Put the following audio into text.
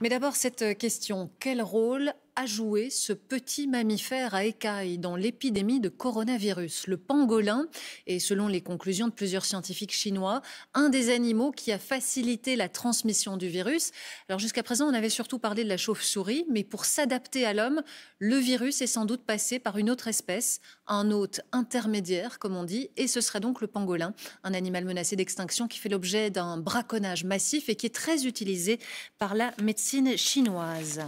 Mais d'abord, cette question, quel rôle a joué ce petit mammifère à écailles dans l'épidémie de coronavirus, le pangolin, est, selon les conclusions de plusieurs scientifiques chinois, un des animaux qui a facilité la transmission du virus. Alors jusqu'à présent, on avait surtout parlé de la chauve-souris, mais pour s'adapter à l'homme, le virus est sans doute passé par une autre espèce, un hôte intermédiaire, comme on dit, et ce serait donc le pangolin, un animal menacé d'extinction qui fait l'objet d'un braconnage massif et qui est très utilisé par la médecine chinoise.